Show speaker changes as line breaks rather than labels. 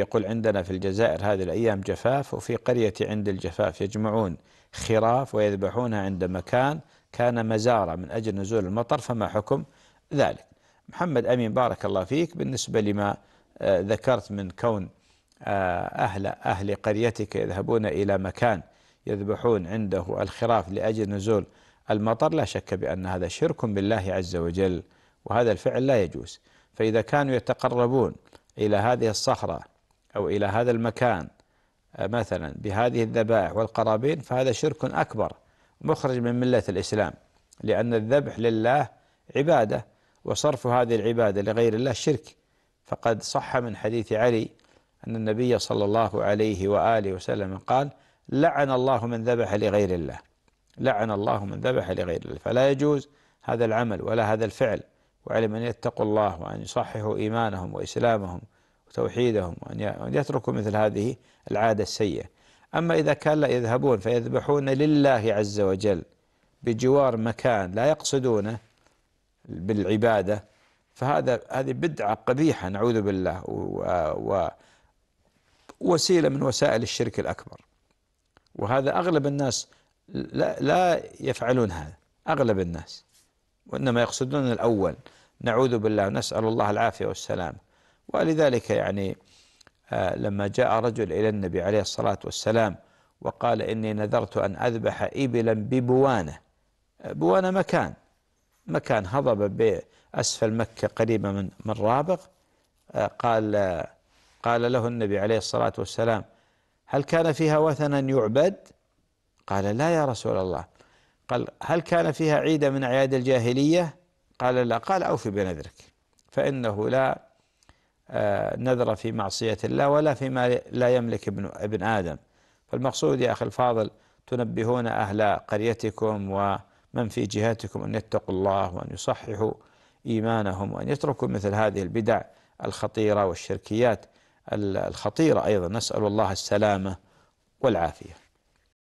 يقول عندنا في الجزائر هذه الأيام جفاف وفي قرية عند الجفاف يجمعون خراف ويذبحونها عند مكان كان مزارة من أجل نزول المطر فما حكم ذلك محمد أمين بارك الله فيك بالنسبة لما آه، ذكرت من كون آه، أهل أهل قريتك يذهبون إلى مكان يذبحون عنده الخراف لأجل نزول المطر لا شك بأن هذا شرك بالله عز وجل وهذا الفعل لا يجوز فإذا كانوا يتقربون إلى هذه الصخرة أو إلى هذا المكان آه، مثلا بهذه الذبائح والقرابين فهذا شرك أكبر مخرج من ملة الإسلام لأن الذبح لله عبادة وصرف هذه العبادة لغير الله شرك فقد صح من حديث علي أن النبي صلى الله عليه وآله وسلم قال لعن الله من ذبح لغير الله لعن الله من ذبح لغير الله فلا يجوز هذا العمل ولا هذا الفعل وعلى من يتقوا الله وأن يصححوا إيمانهم وإسلامهم وتوحيدهم وأن يتركوا مثل هذه العادة السيئة أما إذا كان لا يذهبون فيذبحون لله عز وجل بجوار مكان لا يقصدونه بالعبادة فهذا هذه بدعة قبيحة نعوذ بالله و وسيلة من وسائل الشرك الأكبر وهذا أغلب الناس لا, لا يفعلون هذا أغلب الناس وإنما يقصدون الأول نعوذ بالله نسأل الله العافية والسلامة ولذلك يعني آه، لما جاء رجل إلى النبي عليه الصلاة والسلام وقال إني نذرت أن أذبح إبلا ببوانة آه، بوانة مكان مكان هضب بأسفل مكة قريبة من من رابغ آه، قال قال له النبي عليه الصلاة والسلام هل كان فيها وثنا يعبد قال لا يا رسول الله قال هل كان فيها عيدة من أعياد الجاهلية قال لا قال أوفي بنذرك فإنه لا آه، نذر في معصية الله ولا فيما لا يملك ابن, ابن آدم فالمقصود يا أخي الفاضل تنبهون أهل قريتكم ومن في جهاتكم أن يتقوا الله وأن يصححوا إيمانهم وأن يتركوا مثل هذه البدع الخطيرة والشركيات الخطيرة أيضا نسأل الله السلامة والعافية